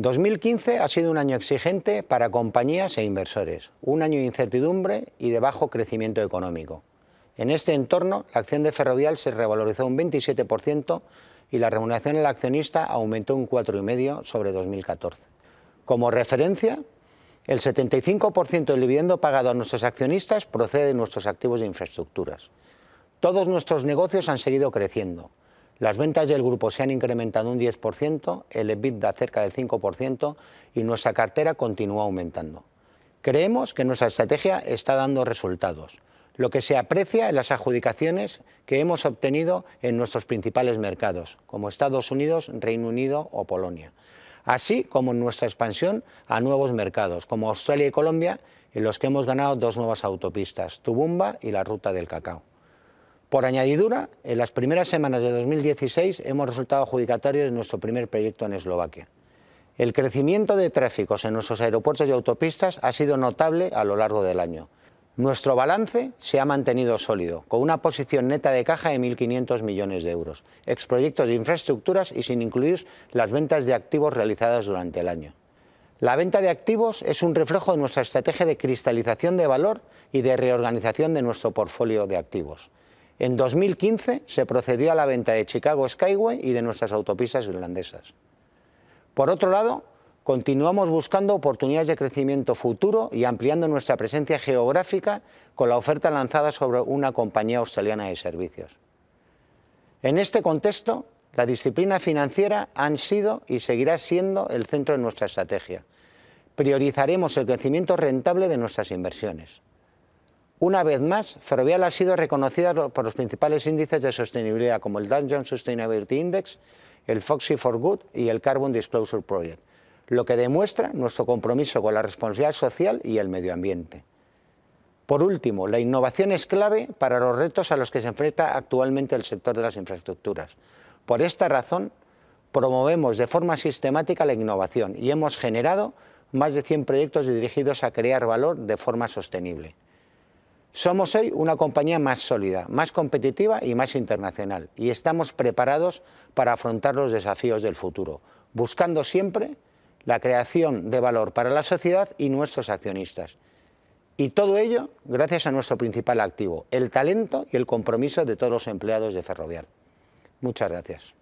2015 ha sido un año exigente para compañías e inversores, un año de incertidumbre y de bajo crecimiento económico. En este entorno, la acción de Ferrovial se revalorizó un 27% y la remuneración al accionista aumentó un 4,5% sobre 2014. Como referencia, el 75% del dividendo pagado a nuestros accionistas procede de nuestros activos de infraestructuras. Todos nuestros negocios han seguido creciendo. Las ventas del grupo se han incrementado un 10%, el EBITDA cerca del 5% y nuestra cartera continúa aumentando. Creemos que nuestra estrategia está dando resultados, lo que se aprecia en las adjudicaciones que hemos obtenido en nuestros principales mercados, como Estados Unidos, Reino Unido o Polonia, así como en nuestra expansión a nuevos mercados, como Australia y Colombia, en los que hemos ganado dos nuevas autopistas, Tubumba y la Ruta del Cacao. Por añadidura, en las primeras semanas de 2016 hemos resultado adjudicatarios de nuestro primer proyecto en Eslovaquia. El crecimiento de tráficos en nuestros aeropuertos y autopistas ha sido notable a lo largo del año. Nuestro balance se ha mantenido sólido, con una posición neta de caja de 1.500 millones de euros, exproyectos de infraestructuras y sin incluir las ventas de activos realizadas durante el año. La venta de activos es un reflejo de nuestra estrategia de cristalización de valor y de reorganización de nuestro portfolio de activos. En 2015 se procedió a la venta de Chicago Skyway y de nuestras autopistas irlandesas. Por otro lado, continuamos buscando oportunidades de crecimiento futuro y ampliando nuestra presencia geográfica con la oferta lanzada sobre una compañía australiana de servicios. En este contexto, la disciplina financiera han sido y seguirá siendo el centro de nuestra estrategia. Priorizaremos el crecimiento rentable de nuestras inversiones. Una vez más, Ferrovial ha sido reconocida por los principales índices de sostenibilidad como el Dow Sustainability Index, el Foxy for Good y el Carbon Disclosure Project, lo que demuestra nuestro compromiso con la responsabilidad social y el medio ambiente. Por último, la innovación es clave para los retos a los que se enfrenta actualmente el sector de las infraestructuras. Por esta razón, promovemos de forma sistemática la innovación y hemos generado más de 100 proyectos dirigidos a crear valor de forma sostenible. Somos hoy una compañía más sólida, más competitiva y más internacional y estamos preparados para afrontar los desafíos del futuro, buscando siempre la creación de valor para la sociedad y nuestros accionistas. Y todo ello gracias a nuestro principal activo, el talento y el compromiso de todos los empleados de Ferrovial. Muchas gracias.